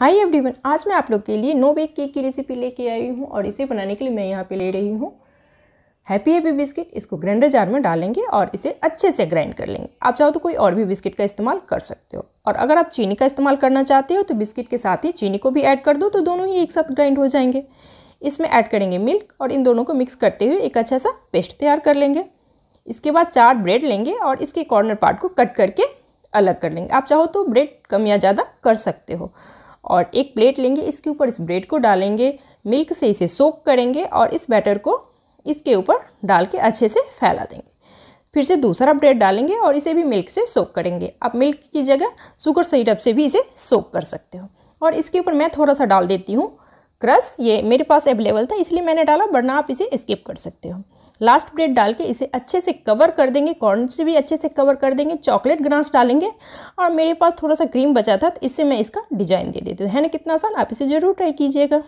hi everyone आज मैं आप लोग के लिए नो बेक केक की रेसिपी लेके आई हूँ और इसे बनाने के लिए मैं यहाँ पे ले रही हूँ हैप्पी हैप्पी बिस्किट इसको ग्राइंडर जार में डालेंगे और इसे अच्छे से ग्राइंड कर लेंगे आप चाहो तो कोई और भी बिस्किट का इस्तेमाल कर सकते हो और अगर आप चीनी का इस्तेमाल करना चाहते हो तो बिस्किट के साथ ही चीनी को भी ऐड कर दो तो दोनों ही एक साथ ग्राइंड हो जाएंगे इसमें ऐड करेंगे मिल्क और इन दोनों को मिक्स करते हुए एक अच्छा सा पेस्ट तैयार कर लेंगे इसके बाद चार ब्रेड लेंगे और इसके कॉर्नर पार्ट को कट करके अलग कर लेंगे आप चाहो तो ब्रेड कम या ज़्यादा कर सकते हो और एक प्लेट लेंगे इसके ऊपर इस ब्रेड को डालेंगे मिल्क से इसे सोक करेंगे और इस बैटर को इसके ऊपर डाल के अच्छे से फैला देंगे फिर से दूसरा ब्रेड डालेंगे और इसे भी मिल्क से सोक करेंगे आप मिल्क की जगह शुगर सीरप से भी इसे सोक कर सकते हो और इसके ऊपर मैं थोड़ा सा डाल देती हूँ क्रस ये मेरे पास अवेलेबल था इसलिए मैंने डाला वरना आप इसे स्किप कर सकते हो लास्ट ब्रेड डाल के इसे अच्छे से कवर कर देंगे कॉर्न से भी अच्छे से कवर कर देंगे चॉकलेट ग्रास डालेंगे और मेरे पास थोड़ा सा क्रीम बचा था तो इससे मैं इसका डिजाइन दे देती हूँ है ना कितना आसान आप इसे ज़रूर ट्राई कीजिएगा